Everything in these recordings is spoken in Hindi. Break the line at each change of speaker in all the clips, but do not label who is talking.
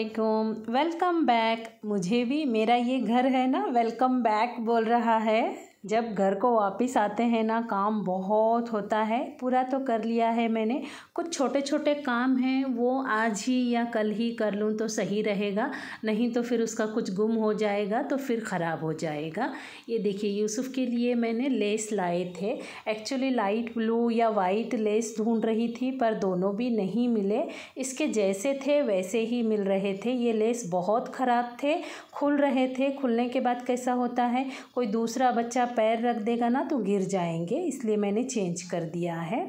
वालेकुम वेलकम बैक मुझे भी मेरा ये घर है ना वेलकम बैक बोल रहा है जब घर को वापस आते हैं ना काम बहुत होता है पूरा तो कर लिया है मैंने कुछ छोटे छोटे काम हैं वो आज ही या कल ही कर लूँ तो सही रहेगा नहीं तो फिर उसका कुछ गुम हो जाएगा तो फिर ख़राब हो जाएगा ये देखिए यूसुफ के लिए मैंने लेस लाए थे एक्चुअली लाइट ब्लू या वाइट लेस ढूंढ रही थी पर दोनों भी नहीं मिले इसके जैसे थे वैसे ही मिल रहे थे ये लेस बहुत ख़राब थे खुल रहे थे खुलने के बाद कैसा होता है कोई दूसरा बच्चा पैर रख देगा ना तो गिर जाएंगे इसलिए मैंने चेंज कर दिया है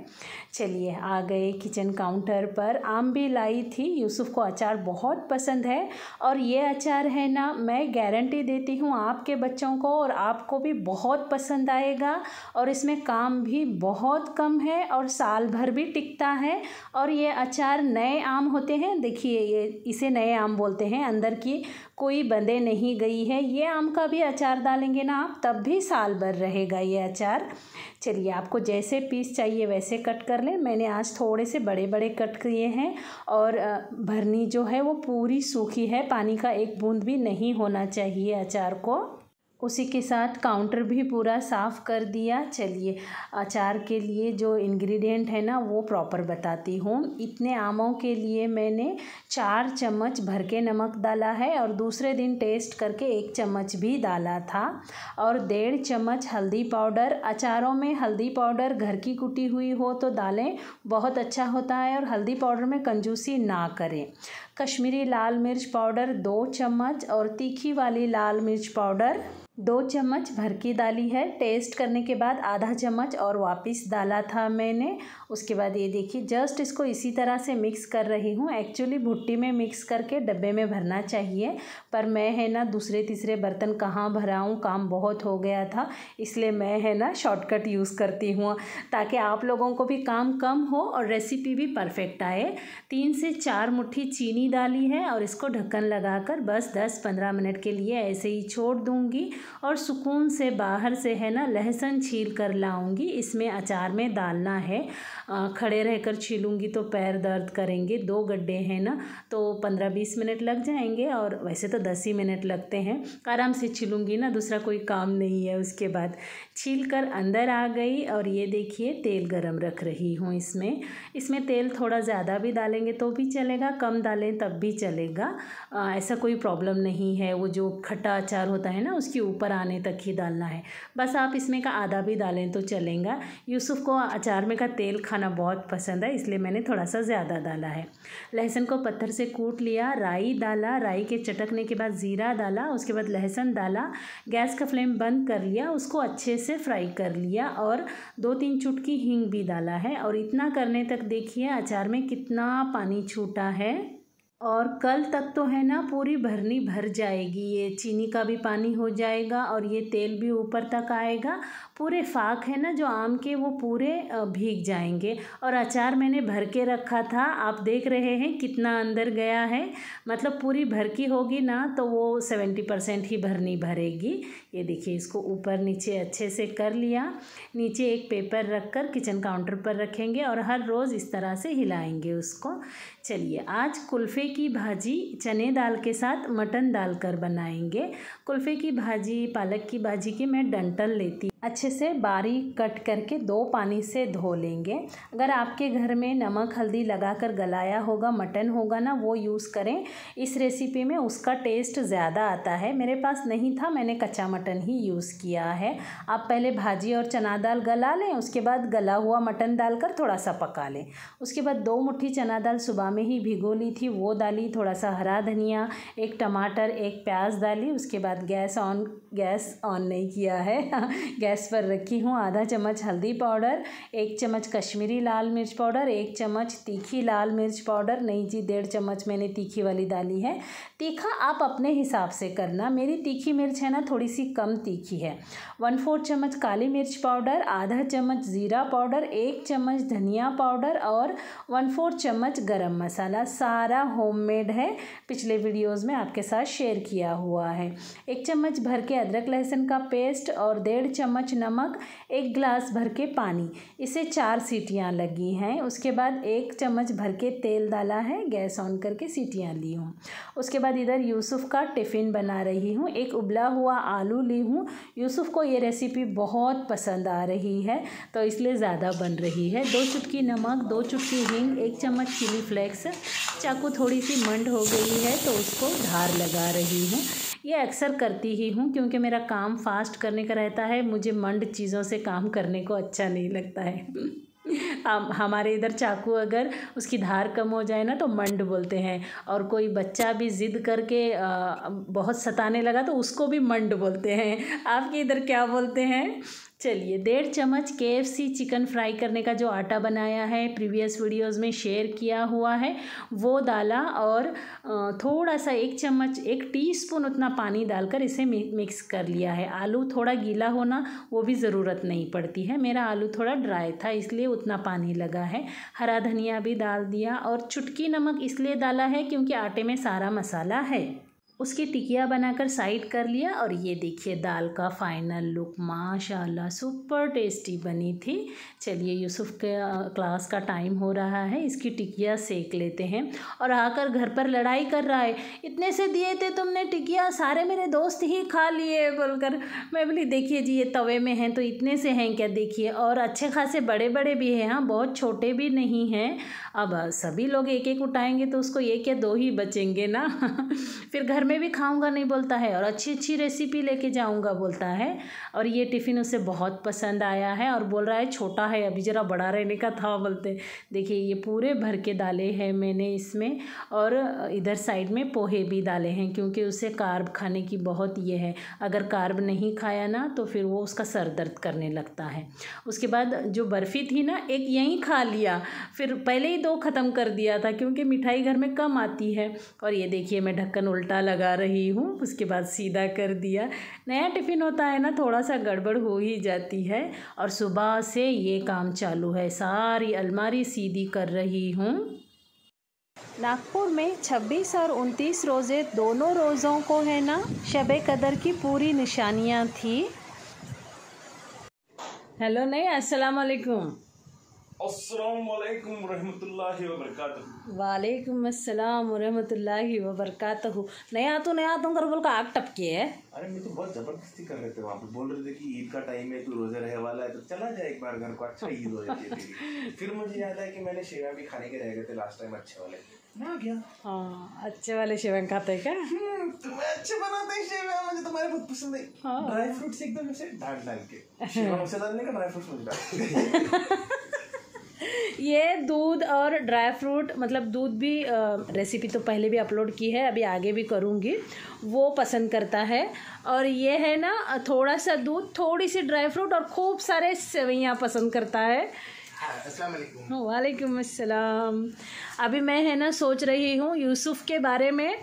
चलिए आ गए किचन काउंटर पर आम भी लाई थी यूसुफ को अचार बहुत पसंद है और ये अचार है ना मैं गारंटी देती हूँ आपके बच्चों को और आपको भी बहुत पसंद आएगा और इसमें काम भी बहुत कम है और साल भर भी टिकता है और ये अचार नए आम होते हैं देखिए ये इसे नए आम बोलते हैं अंदर की कोई बंदे नहीं गई है ये आम का भी अचार डालेंगे ना आप तब भी साल भर रहेगा ये अचार चलिए आपको जैसे पीस चाहिए वैसे कट कर लें मैंने आज थोड़े से बड़े बड़े कट किए हैं और भरनी जो है वो पूरी सूखी है पानी का एक बूंद भी नहीं होना चाहिए अचार को उसी के साथ काउंटर भी पूरा साफ़ कर दिया चलिए अचार के लिए जो इंग्रेडिएंट है ना वो प्रॉपर बताती हूँ इतने आमों के लिए मैंने चार चम्मच भर के नमक डाला है और दूसरे दिन टेस्ट करके एक चम्मच भी डाला था और डेढ़ चम्मच हल्दी पाउडर अचारों में हल्दी पाउडर घर की कुटी हुई हो तो डालें बहुत अच्छा होता है और हल्दी पाउडर में कंजूसी ना करें कश्मीरी लाल मिर्च पाउडर दो चम्मच और तीखी वाली लाल मिर्च पाउडर दो चम्मच भर की डाली है टेस्ट करने के बाद आधा चम्मच और वापस डाला था मैंने उसके बाद ये देखिए जस्ट इसको इसी तरह से मिक्स कर रही हूँ एक्चुअली भुट्टी में मिक्स करके डब्बे में भरना चाहिए पर मैं है ना दूसरे तीसरे बर्तन कहाँ भराऊँ काम बहुत हो गया था इसलिए मैं है ना शॉर्टकट यूज़ करती हूँ ताकि आप लोगों को भी काम कम हो और रेसिपी भी परफेक्ट आए तीन से चार मुट्ठी चीनी डाली है और इसको ढक्कन लगाकर बस दस पंद्रह मिनट के लिए ऐसे ही छोड़ दूँगी और सुकून से बाहर से है ना लहसुन छील कर लाऊँगी इसमें अचार में डालना है खड़े रहकर छीलूंगी तो पैर दर्द करेंगे दो गड्ढे हैं ना तो पंद्रह बीस मिनट लग जाएंगे और वैसे तो दस ही मिनट लगते हैं आराम से छीलूंगी ना दूसरा कोई काम नहीं है उसके बाद छील कर अंदर आ गई और ये देखिए तेल गरम रख रही हूँ इसमें इसमें तेल थोड़ा ज़्यादा भी डालेंगे तो भी चलेगा कम डालें तब भी चलेगा आ, ऐसा कोई प्रॉब्लम नहीं है वो जो खट्टा अचार होता है ना उसके ऊपर आने तक ही डालना है बस आप इसमें का आधा भी डालें तो चलेगा यूसुफ को अचार में का तेल खाना खाना बहुत पसंद है इसलिए मैंने थोड़ा सा ज़्यादा डाला है लहसुन को पत्थर से कूट लिया राई डाला राई के चटकने के बाद ज़ीरा डाला उसके बाद लहसुन डाला गैस का फ्लेम बंद कर लिया उसको अच्छे से फ्राई कर लिया और दो तीन चुटकी हींग भी डाला है और इतना करने तक देखिए अचार में कितना पानी छूटा है और कल तक तो है ना पूरी भरनी भर जाएगी ये चीनी का भी पानी हो जाएगा और ये तेल भी ऊपर तक आएगा पूरे फाक है ना जो आम के वो पूरे भीग जाएंगे और अचार मैंने भर के रखा था आप देख रहे हैं कितना अंदर गया है मतलब पूरी भर की होगी ना तो वो सेवेंटी परसेंट ही भरनी भरेगी ये देखिए इसको ऊपर नीचे अच्छे से कर लिया नीचे एक पेपर रख कर किचन काउंटर पर रखेंगे और हर रोज़ इस तरह से हिलाएंगे उसको चलिए आज कुल्फ़े की भाजी चने दाल के साथ मटन डाल कर बनाएंगे कुल्फ़े की भाजी पालक की भाजी की मैं डंटल लेती अच्छे से बारीक कट करके दो पानी से धो लेंगे अगर आपके घर में नमक हल्दी लगाकर गलाया होगा मटन होगा ना वो यूज़ करें इस रेसिपी में उसका टेस्ट ज़्यादा आता है मेरे पास नहीं था मैंने कच्चा मटन ही यूज़ किया है आप पहले भाजी और चना दाल गला लें उसके बाद गला हुआ मटन डालकर थोड़ा सा पका लें उसके बाद दो मुट्ठी चना दाल सुबह में ही भिगो ली थी वो डाली थोड़ा सा हरा धनिया एक टमाटर एक प्याज डाली उसके बाद गैस ऑन गैस ऑन नहीं किया है गैस पर रखी हूँ आधा चम्मच हल्दी पाउडर एक चम्मच कश्मीरी लाल मिर्च पाउडर एक चम्मच तीखी लाल मिर्च पाउडर नहीं जी डेढ़ चम्मच मैंने तीखी वाली डाली है तीखा आप अपने हिसाब से करना मेरी तीखी मिर्च है ना थोड़ी सी कम तीखी है वन फोर्थ चम्मच काली मिर्च पाउडर आधा चम्मच ज़ीरा पाउडर एक चम्मच धनिया पाउडर और वन फोर्थ चम्मच गर्म मसाला सारा होम है पिछले वीडियोज़ में आपके साथ शेयर किया हुआ है एक चम्मच भर के अदरक लहसुन का पेस्ट और डेढ़ चम्मच चम्मच नमक एक ग्लास भर के पानी इसे चार सीटियाँ लगी हैं उसके बाद एक चम्मच भर के तेल डाला है गैस ऑन करके सीटियाँ ली हूँ उसके बाद इधर यूसुफ का टिफ़िन बना रही हूँ एक उबला हुआ आलू ली हूँ यूसुफ को ये रेसिपी बहुत पसंद आ रही है तो इसलिए ज़्यादा बन रही है दो चुटकी नमक दो चुटकी हिंग एक चम्मच चिली फ्लेक्स चाकू थोड़ी सी मंड हो गई है तो उसको धार लगा रही हूँ ये अक्सर करती ही हूँ क्योंकि मेरा काम फास्ट करने का रहता है मुझे मंड चीज़ों से काम करने को अच्छा नहीं लगता है हम हमारे इधर चाकू अगर उसकी धार कम हो जाए ना तो मंड बोलते हैं और कोई बच्चा भी ज़िद करके बहुत सताने लगा तो उसको भी मंड बोलते हैं आपके इधर क्या बोलते हैं चलिए डेढ़ चम्मच के चिकन फ्राई करने का जो आटा बनाया है प्रीवियस वीडियोस में शेयर किया हुआ है वो डाला और थोड़ा सा एक चम्मच एक टीस्पून उतना पानी डालकर इसे मिक्स कर लिया है आलू थोड़ा गीला होना वो भी ज़रूरत नहीं पड़ती है मेरा आलू थोड़ा ड्राई था इसलिए उतना पानी लगा है हरा धनिया भी डाल दिया और चुटकी नमक इसलिए डाला है क्योंकि आटे में सारा मसाला है उसकी टिकिया बनाकर साइड कर लिया और ये देखिए दाल का फाइनल लुक माशाल्लाह सुपर टेस्टी बनी थी चलिए यूसुफ के क्लास का टाइम हो रहा है इसकी टिकिया सेक लेते हैं और आकर घर पर लड़ाई कर रहा है इतने से दिए थे तुमने टिकिया सारे मेरे दोस्त ही खा लिए बोलकर मैं बोली देखिए जी ये तवे में हैं तो इतने से हैं क्या देखिए और अच्छे खासे बड़े बड़े भी हैं हाँ बहुत छोटे भी नहीं हैं अब सभी लोग एक एक उठाएँगे तो उसको एक या दो ही बचेंगे ना फिर घर में भी खाऊंगा नहीं बोलता है और अच्छी अच्छी रेसिपी लेके जाऊंगा बोलता है और ये टिफ़िन उसे बहुत पसंद आया है और बोल रहा है छोटा है अभी ज़रा बड़ा रहने का था बोलते देखिए ये पूरे भर के डाले हैं मैंने इसमें और इधर साइड में पोहे भी डाले हैं क्योंकि उसे कार्ब खाने की बहुत ये है अगर कार्ब नहीं खाया ना तो फिर वो उसका सर दर्द करने लगता है उसके बाद जो बर्फ़ी थी ना एक यहीं खा लिया फिर पहले ही दो ख़त्म कर दिया था क्योंकि मिठाई घर में कम आती है और ये देखिए मैं ढक्कन उल्टा लगा लगा रही हूँ उसके बाद सीधा कर दिया नया टिफ़िन होता है ना थोड़ा सा गड़बड़ हो ही जाती है और सुबह से ये काम चालू है सारी अलमारी सीधी कर रही हूँ नागपुर में 26 और 29 रोज़े दोनों रोज़ों को है ना शब कदर की पूरी निशानियाँ थी हेलो नहीं अस्सलाम वालेकुम अस्सलाम व वालेकुम अस्सलाम रहमतुल्लाहि व बरकातहू नया तो नया तुम बोल का आग टपके है अरे मैं तो बहुत जबरदस्ती कर रहे थे वहाँ पे बोल रहे थे कि ईद का टाइम है तू रोजे रहे वाला है तो चला जाए एक बार घर को अच्छा ईद हो जाती तेरी फिर मुझे याद आया कि मैंने शेवा भी खाने के रह गए थे लास्ट टाइम अच्छे वाले ना गया हाँ अच्छे वाले शेवं खाते क्या तुम्हें हम्म, तो अच्छे बनाते हैं शेवा मुझे तो तुम्हारे बहुत पसंद है ड्राई हाँ। फ्रूट्स एकदम से डाल डाल के शेवा मसाला डालने का ड्राई फ्रूट्स मुझे डाल ये दूध और ड्राई फ्रूट मतलब दूध भी रेसिपी तो पहले भी अपलोड की है अभी आगे भी करूँगी वो पसंद करता है और ये है ना थोड़ा सा दूध थोड़ी सी ड्राई फ्रूट और खूब सारे सेवैयाँ पसंद करता है वालेकुम अस्सलाम अभी मैं है ना सोच रही हूँ यूसुफ़ के बारे में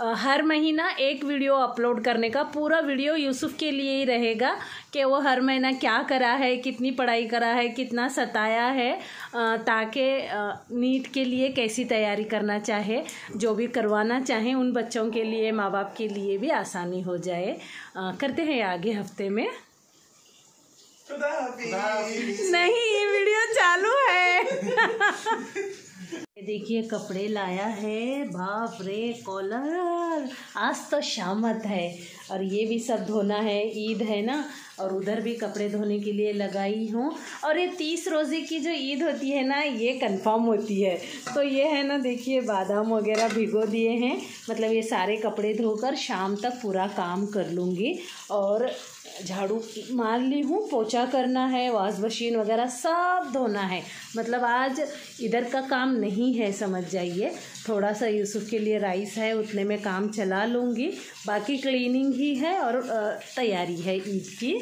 हर महीना एक वीडियो अपलोड करने का पूरा वीडियो यूसुफ के लिए ही रहेगा कि वो हर महीना क्या करा है कितनी पढ़ाई करा है कितना सताया है ताकि नीट के लिए कैसी तैयारी करना चाहे जो भी करवाना चाहें उन बच्चों के लिए माँ बाप के लिए भी आसानी हो जाए करते हैं आगे हफ्ते में नहीं ये वीडियो चालू है देखिए कपड़े लाया है बाप रे कॉलर आज तो शामत है और ये भी सब धोना है ईद है ना और उधर भी कपड़े धोने के लिए लगाई हूँ और ये तीस रोज़े की जो ईद होती है ना ये कंफर्म होती है तो ये है ना देखिए बादाम वगैरह भिगो दिए हैं मतलब ये सारे कपड़े धोकर शाम तक पूरा काम कर लूँगी और झाड़ू मार ली हूँ पोछा करना है वॉश मशीन वगैरह सब धोना है मतलब आज इधर का काम नहीं है समझ जाइए थोड़ा सा यूसुफ के लिए राइस है उतने में काम चला लूँगी बाकी क्लीनिंग ही है और तैयारी है ईद की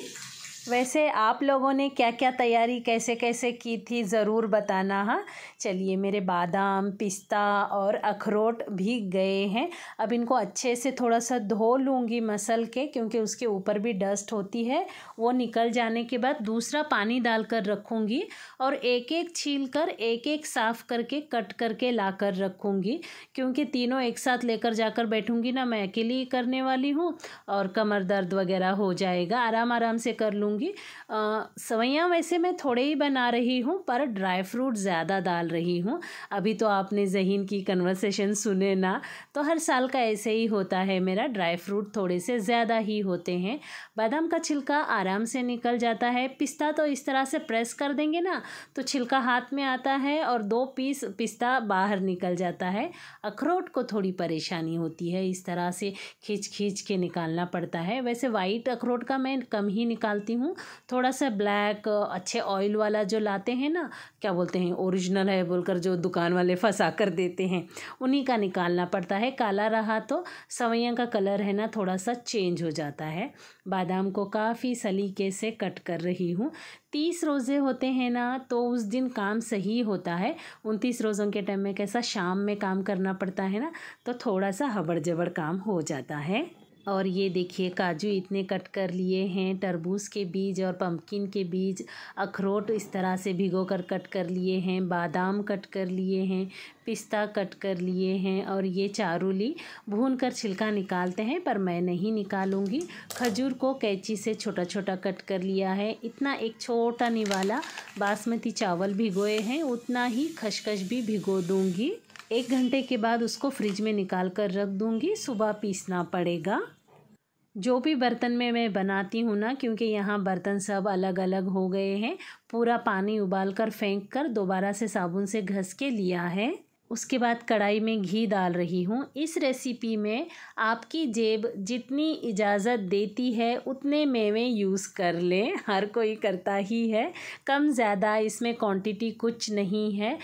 वैसे आप लोगों ने क्या क्या तैयारी कैसे कैसे की थी ज़रूर बताना हाँ चलिए मेरे बादाम पिस्ता और अखरोट भी गए हैं अब इनको अच्छे से थोड़ा सा धो लूँगी मसल के क्योंकि उसके ऊपर भी डस्ट होती है वो निकल जाने के बाद दूसरा पानी डाल कर रखूँगी और एक एक छील कर एक एक साफ़ करके कट करके ला कर रखूँगी क्योंकि तीनों एक साथ लेकर जाकर बैठूँगी ना मैं अकेली करने वाली हूँ और कमर दर्द वगैरह हो जाएगा आराम आराम से कर लूँगी करूँगी सवैयाँ वैसे मैं थोड़े ही बना रही हूँ पर ड्राई फ्रूट ज़्यादा डाल रही हूँ अभी तो आपने जहीन की कन्वर्सेशन सुने ना तो हर साल का ऐसे ही होता है मेरा ड्राई फ्रूट थोड़े से ज़्यादा ही होते हैं बादाम का छिलका आराम से निकल जाता है पिस्ता तो इस तरह से प्रेस कर देंगे ना तो छिलका हाथ में आता है और दो पीस पिस्ता बाहर निकल जाता है अखरोट को थोड़ी परेशानी होती है इस तरह से खींच खींच के निकालना पड़ता है वैसे वाइट अखरोट का मैं कम ही निकालती हूँ हूँ थोड़ा सा ब्लैक अच्छे ऑयल वाला जो लाते हैं ना क्या बोलते हैं ओरिजिनल है बोलकर जो दुकान वाले फंसा कर देते हैं उन्हीं का निकालना पड़ता है काला रहा तो सवैया का कलर है ना थोड़ा सा चेंज हो जाता है बादाम को काफ़ी सलीके से कट कर रही हूँ तीस रोज़े होते हैं ना तो उस दिन काम सही होता है उनतीस रोज़ों के टाइम में कैसा शाम में काम करना पड़ता है ना तो थोड़ा सा हबड़ जबड़ काम हो जाता है और ये देखिए काजू इतने कट कर लिए हैं तरबूज के बीज और पम्पकिन के बीज अखरोट इस तरह से भिगो कर कट कर लिए हैं बादाम कट कर लिए हैं पिस्ता कट कर लिए हैं और ये चारूली भून कर छिलका निकालते हैं पर मैं नहीं निकालूंगी खजूर को कैंची से छोटा छोटा कट कर लिया है इतना एक छोटा निवाला बासमती चावल भिगोए हैं उतना ही खशखश भी भिगो दूँगी एक घंटे के बाद उसको फ्रिज में निकाल कर रख दूँगी सुबह पीसना पड़ेगा जो भी बर्तन में मैं बनाती हूँ ना क्योंकि यहाँ बर्तन सब अलग अलग हो गए हैं पूरा पानी उबाल कर फेंक कर दोबारा से साबुन से घस के लिया है उसके बाद कढ़ाई में घी डाल रही हूँ इस रेसिपी में आपकी जेब जितनी इजाज़त देती है उतने मेवे यूज़ कर लें हर कोई करता ही है कम ज़्यादा इसमें क्वांटिटी कुछ नहीं है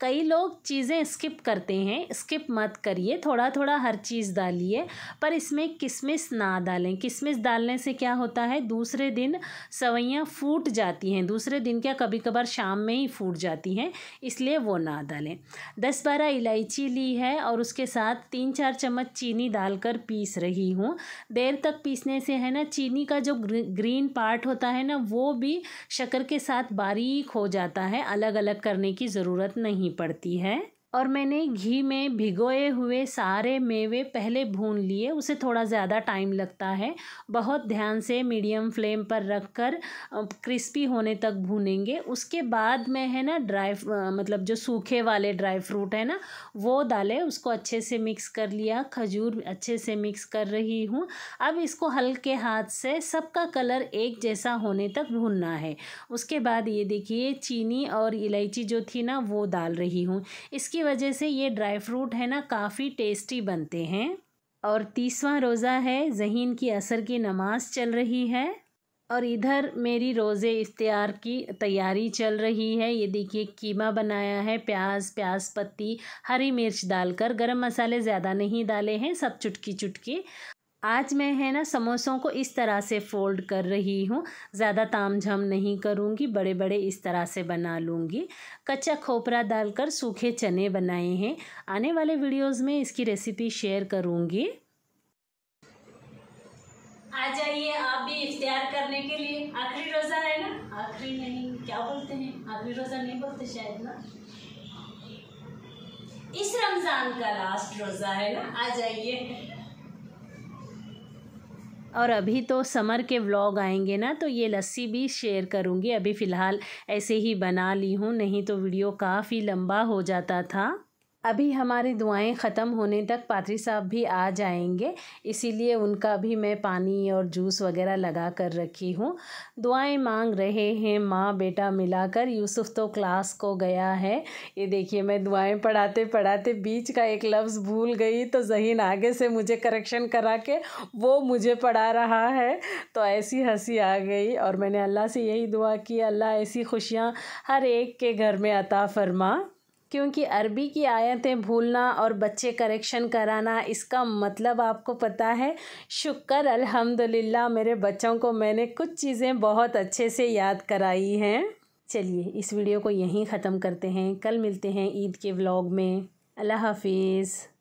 कई लोग चीज़ें स्किप करते हैं स्किप मत करिए थोड़ा थोड़ा हर चीज़ डालिए पर इसमें किशमिश ना डालें किशमिश डालने से क्या होता है दूसरे दिन सवैयाँ फूट जाती हैं दूसरे दिन क्या कभी कभार शाम में ही फूट जाती हैं इसलिए वो ना डालें दस बारह इलायची ली है और उसके साथ तीन चार चम्मच चीनी डालकर पीस रही हूँ देर तक पीसने से है ना चीनी का जो ग्रीन पार्ट होता है ना वो भी शक्कर के साथ बारीक हो जाता है अलग अलग करने की ज़रूरत नहीं नहीं पड़ती है और मैंने घी में भिगोए हुए सारे मेवे पहले भून लिए उसे थोड़ा ज़्यादा टाइम लगता है बहुत ध्यान से मीडियम फ्लेम पर रख कर क्रिस्पी होने तक भूनेंगे उसके बाद में है ना ड्राई मतलब जो सूखे वाले ड्राई फ्रूट है ना वो डाले उसको अच्छे से मिक्स कर लिया खजूर अच्छे से मिक्स कर रही हूँ अब इसको हल्के हाथ से सबका कलर एक जैसा होने तक भूनना है उसके बाद ये देखिए चीनी और इलायची जो थी ना वो डाल रही हूँ इसकी वजह से ये ड्राई फ्रूट है ना काफ़ी टेस्टी बनते हैं और तीसवा रोज़ा है जहीन की असर की नमाज चल रही है और इधर मेरी रोज़े इफ्तार की तैयारी चल रही है ये देखिए कीमा बनाया है प्याज प्याज पत्ती हरी मिर्च डालकर गरम मसाले ज़्यादा नहीं डाले हैं सब चुटकी चुटकी आज मैं है ना समोसों को इस तरह से फोल्ड कर रही हूँ ज़्यादा ताम झाम नहीं करूँगी बड़े बड़े इस तरह से बना लूँगी कच्चा खोपरा डालकर सूखे चने बनाए हैं आने वाले वीडियोस में इसकी रेसिपी शेयर करूँगी
आ जाइए आप भी इख्तियार करने के लिए आखिरी रोज़ा है
ना आखिरी नहीं क्या बोलते हैं आखिरी रोज़ा नहीं बोलते शायद ना इस रमज़ान का लास्ट रोज़ा है ना आ जाइए और अभी तो समर के व्लॉग आएंगे ना तो ये लस्सी भी शेयर करूँगी अभी फ़िलहाल ऐसे ही बना ली हूँ नहीं तो वीडियो काफ़ी लंबा हो जाता था अभी हमारी दुआएं ख़त्म होने तक पात्री साहब भी आ जाएंगे इसीलिए उनका भी मैं पानी और जूस वगैरह लगा कर रखी हूँ दुआएं मांग रहे हैं माँ बेटा मिलाकर यूसुफ तो क्लास को गया है ये देखिए मैं दुआएं पढ़ाते पढ़ाते बीच का एक लफ्ज़ भूल गई तो जहीन आगे से मुझे करेक्शन करा के वो मुझे पढ़ा रहा है तो ऐसी हंसी आ गई और मैंने अल्लाह से यही दुआ की अल्लाह ऐसी खुशियाँ हर एक के घर में अता फरमा क्योंकि अरबी की आयतें भूलना और बच्चे करेक्शन कराना इसका मतलब आपको पता है शुक्र अल्हम्दुलिल्लाह मेरे बच्चों को मैंने कुछ चीज़ें बहुत अच्छे से याद कराई हैं चलिए इस वीडियो को यहीं ख़त्म करते हैं कल मिलते हैं ईद के व्लॉग में अल्लाह हाफिज़